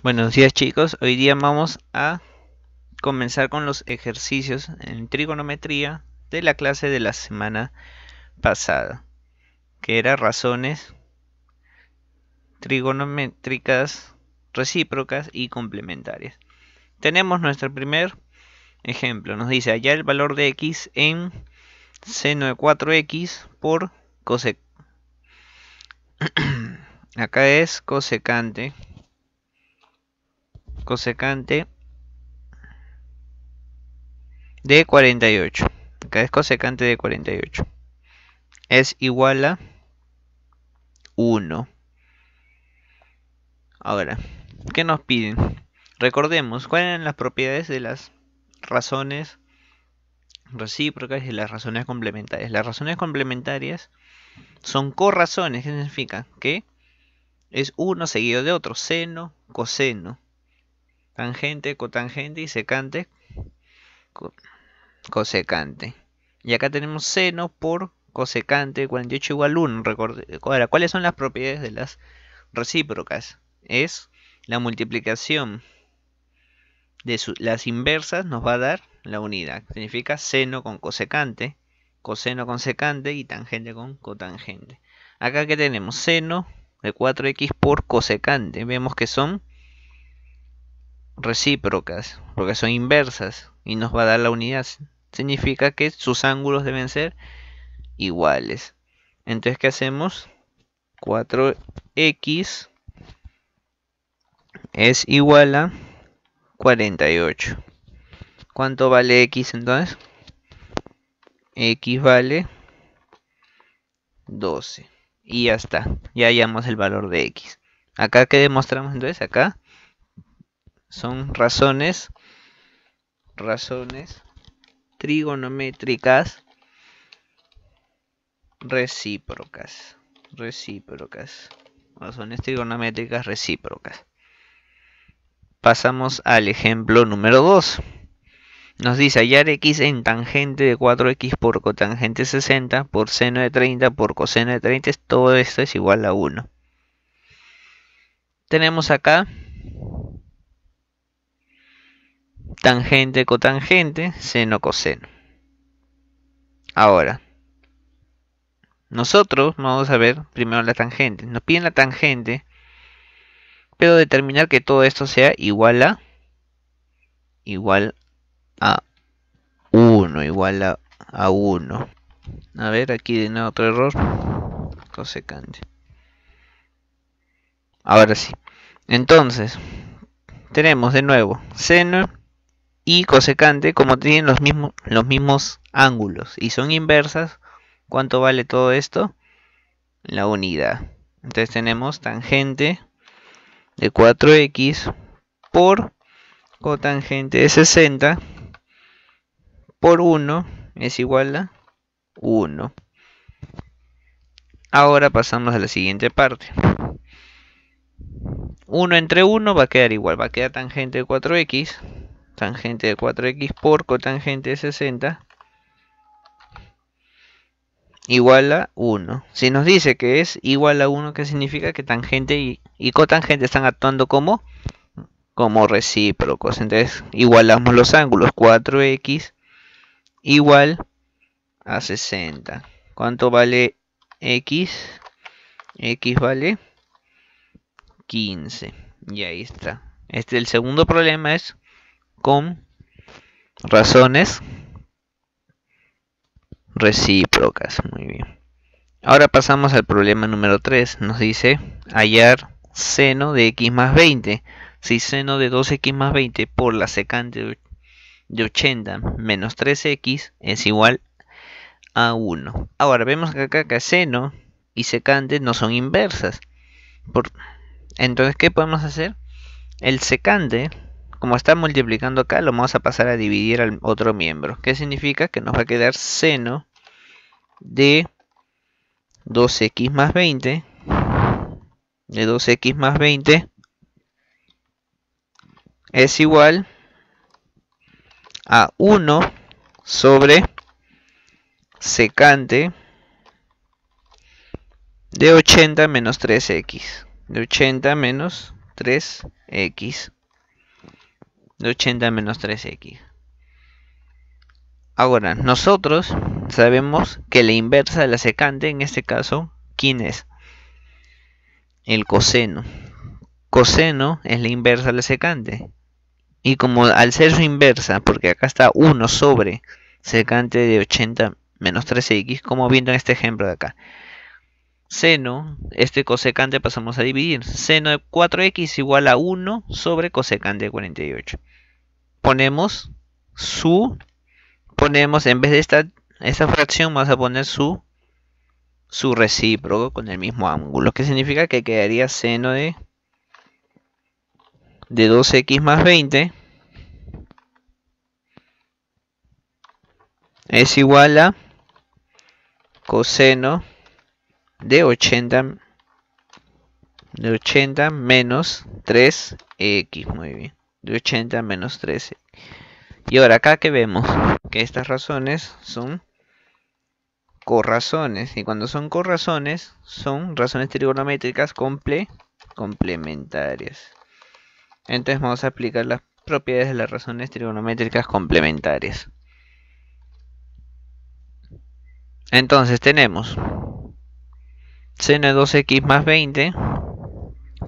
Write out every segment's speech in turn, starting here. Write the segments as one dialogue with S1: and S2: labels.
S1: Buenos días chicos, hoy día vamos a comenzar con los ejercicios en trigonometría de la clase de la semana pasada, que era razones trigonométricas recíprocas y complementarias. Tenemos nuestro primer ejemplo, nos dice allá el valor de x en seno de 4x por cosec. Acá es cosecante cosecante de 48. Acá es cosecante de 48. Es igual a 1. Ahora, ¿qué nos piden? Recordemos, ¿cuáles son las propiedades de las razones recíprocas y las razones complementarias? Las razones complementarias son corrazones, ¿qué significa? Que es uno seguido de otro, seno, coseno tangente, cotangente y secante, cosecante. Y acá tenemos seno por cosecante, 48 igual 1. Ahora, ¿cuáles son las propiedades de las recíprocas? Es la multiplicación de las inversas nos va a dar la unidad. Significa seno con cosecante, coseno con secante y tangente con cotangente. Acá que tenemos seno de 4x por cosecante. Vemos que son recíprocas, porque son inversas y nos va a dar la unidad. Significa que sus ángulos deben ser iguales. Entonces, ¿qué hacemos? 4x es igual a 48. ¿Cuánto vale x entonces? x vale 12. Y ya está. Ya hallamos el valor de x. Acá que demostramos entonces, acá son razones, razones trigonométricas recíprocas, recíprocas, razones trigonométricas recíprocas. Pasamos al ejemplo número 2. Nos dice hallar x en tangente de 4x por cotangente 60 por seno de 30 por coseno de 30. Todo esto es igual a 1. Tenemos acá tangente, cotangente, seno, coseno. Ahora, nosotros vamos a ver primero la tangente. Nos piden la tangente, pero determinar que todo esto sea igual a igual a 1, igual a, a 1. A ver, aquí de nuevo otro error. Cosecante. Ahora sí. Entonces, tenemos de nuevo seno y cosecante como tienen los mismos, los mismos ángulos y son inversas, ¿cuánto vale todo esto? La unidad. Entonces tenemos tangente de 4x por cotangente de 60 por 1 es igual a 1. Ahora pasamos a la siguiente parte. 1 entre 1 va a quedar igual, va a quedar tangente de 4x tangente de 4x por cotangente de 60 igual a 1. Si nos dice que es igual a 1, ¿qué significa? Que tangente y, cotangente están actuando como, como recíprocos. Entonces igualamos los ángulos. 4x igual a 60. ¿Cuánto vale x? x vale 15. Y ahí está. Este, el segundo problema es con razones recíprocas. Muy bien. Ahora pasamos al problema número 3. Nos dice hallar seno de x más 20. Si seno de 2x más 20 por la secante de 80 menos 3x es igual a 1. Ahora vemos que acá que seno y secante no son inversas. Por... Entonces, ¿qué podemos hacer? El secante como está multiplicando acá, lo vamos a pasar a dividir al otro miembro. ¿Qué significa? Que nos va a quedar seno de 2x más 20. De 2x más 20 es igual a 1 sobre secante de 80 menos 3x. De 80 menos 3x de 80 menos 3x. Ahora, nosotros sabemos que la inversa de la secante, en este caso, ¿quién es? El coseno. Coseno es la inversa de la secante. Y como al ser su inversa, porque acá está 1 sobre secante de 80 menos 3x, como viendo en este ejemplo de acá seno, este cosecante pasamos a dividir. Seno de 4x igual a 1 sobre cosecante de 48. Ponemos su, ponemos en vez de esta, esta fracción vamos a poner su, su recíproco con el mismo ángulo. Que significa que quedaría seno de, de 2x más 20. Es igual a coseno de 80 de 80 menos 3x muy bien de 80 menos 13 y ahora acá que vemos que estas razones son corrazones y cuando son corrazones son razones trigonométricas complementarias entonces vamos a aplicar las propiedades de las razones trigonométricas complementarias entonces tenemos seno de 2x más 20,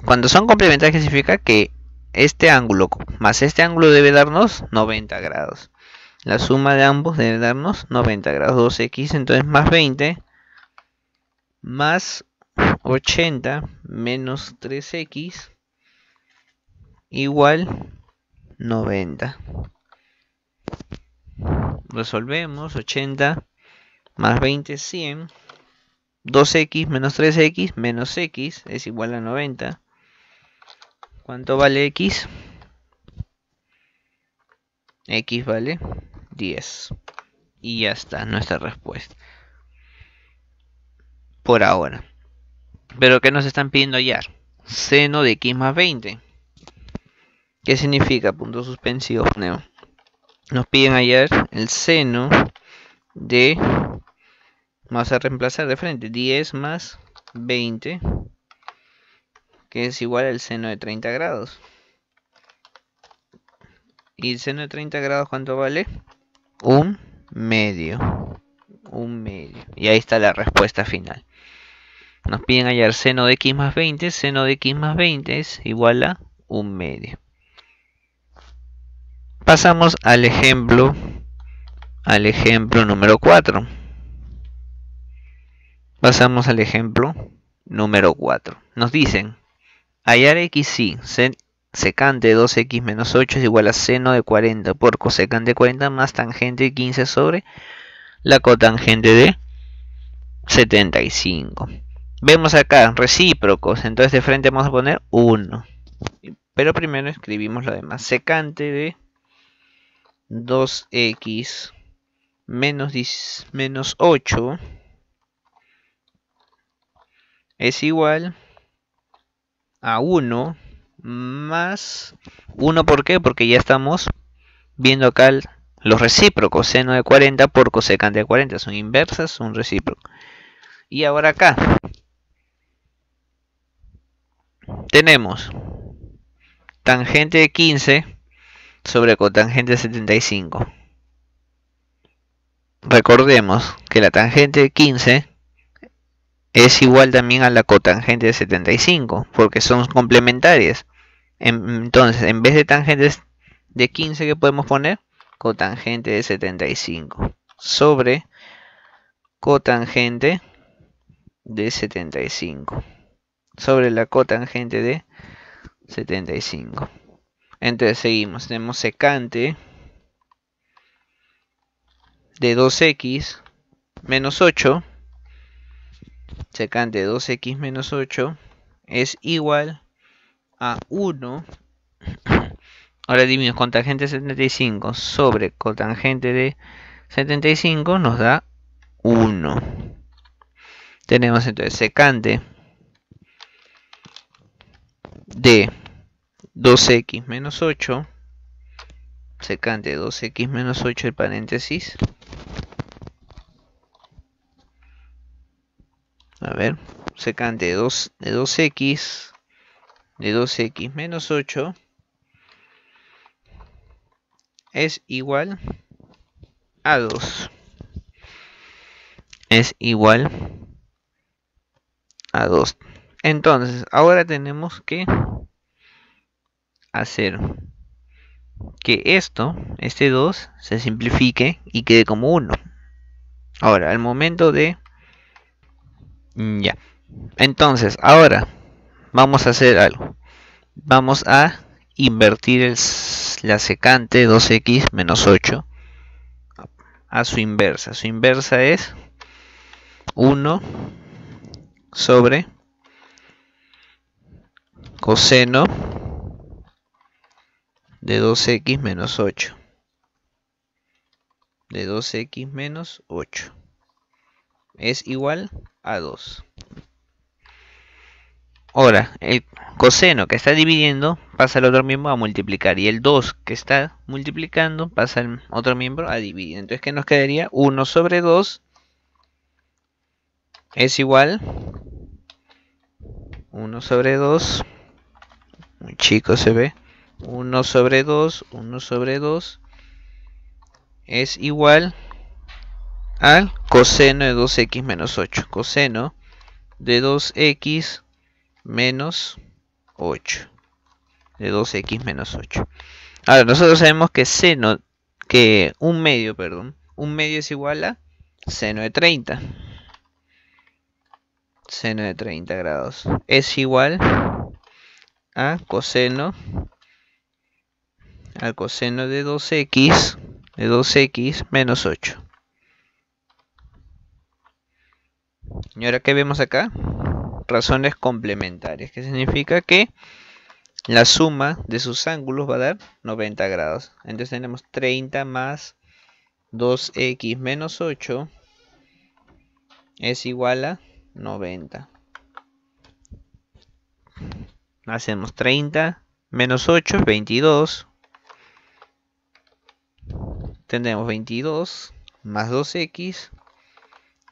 S1: cuando son complementarios significa que este ángulo más este ángulo debe darnos 90 grados. La suma de ambos debe darnos 90 grados. 2x entonces más 20 más 80 menos 3x igual 90. Resolvemos 80 más 20 100. 2x menos 3x menos x es igual a 90. ¿Cuánto vale x? x vale 10. Y ya está nuestra respuesta. Por ahora. Pero ¿qué nos están pidiendo hallar? Seno de x más 20. ¿Qué significa? Punto suspensivo Nos piden hallar el seno de Vamos a reemplazar de frente 10 más 20, que es igual al seno de 30 grados. ¿Y el seno de 30 grados cuánto vale? Un medio. Un medio. Y ahí está la respuesta final. Nos piden hallar seno de x más 20. Seno de x más 20 es igual a un medio. Pasamos al ejemplo. Al ejemplo número 4. Pasamos al ejemplo número 4. Nos dicen, hallar x si secante de 2x menos 8 es igual a seno de 40 por cosecante de 40 más tangente de 15 sobre la cotangente de 75. Vemos acá recíprocos, entonces de frente vamos a poner 1. Pero primero escribimos lo demás. Secante de 2x menos 8 es igual a 1 más 1 ¿por qué? porque ya estamos viendo acá los recíprocos seno de 40 por cosecante de 40 son inversas son recíprocos y ahora acá tenemos tangente de 15 sobre cotangente de 75 recordemos que la tangente de 15 es igual también a la cotangente de 75, porque son complementarias. Entonces, en vez de tangentes de 15 que podemos poner, cotangente de 75 sobre cotangente de 75 sobre la cotangente de 75 entonces seguimos tenemos secante de 2x menos 8 secante 2x menos 8 es igual a 1 ahora dividimos con tangente 75 sobre cotangente de 75 nos da 1 tenemos entonces secante de 2x menos 8 secante 2x menos 8 el paréntesis a ver, secante de, 2, de 2x, de 2x menos 8, es igual a 2. Es igual a 2. Entonces, ahora tenemos que hacer que esto, este 2, se simplifique y quede como 1. Ahora, al momento de Mm, ya. Entonces, ahora vamos a hacer algo. Vamos a invertir la secante 2x menos 8 a su inversa. Su inversa es 1 sobre coseno de 2x menos 8. De 2x menos 8 es igual a 2. Ahora, el coseno que está dividiendo pasa al otro miembro a multiplicar y el 2 que está multiplicando pasa al otro miembro a dividir. Entonces, ¿qué nos quedaría? 1 sobre 2 es igual 1 sobre 2, muy chico se ve, 1 sobre 2, 1 sobre 2 es igual al coseno de 2x menos 8. Coseno de 2x menos 8. De 2x menos 8. Ahora, nosotros sabemos que seno, que un medio, perdón, un medio es igual a seno de 30. Seno de 30 grados es igual a coseno, al coseno de 2x, de 2x menos 8. Y ahora que vemos acá, razones complementarias, que significa que la suma de sus ángulos va a dar 90 grados. Entonces tenemos 30 más 2x menos 8 es igual a 90. Hacemos 30 menos 8 22. Tendremos 22 más 2x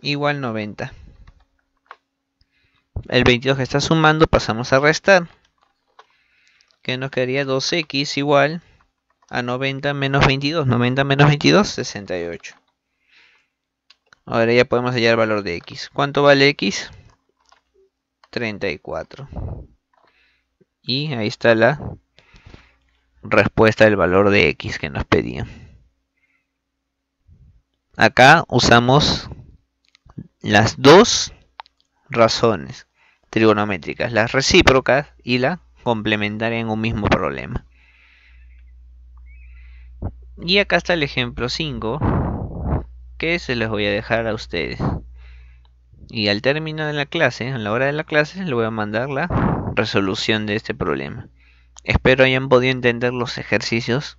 S1: igual 90 el 22 que está sumando pasamos a restar. Que nos quedaría 2x igual a 90 menos 22. 90 menos 22, 68. Ahora ya podemos hallar el valor de x. ¿Cuánto vale x? 34. Y ahí está la respuesta del valor de x que nos pedían. Acá usamos las dos razones trigonométricas, las recíprocas y la complementaria en un mismo problema. Y acá está el ejemplo 5 que se les voy a dejar a ustedes. Y al término de la clase, a la hora de la clase, les voy a mandar la resolución de este problema. Espero hayan podido entender los ejercicios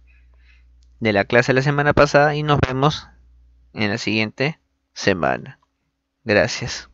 S1: de la clase de la semana pasada y nos vemos en la siguiente semana. Gracias.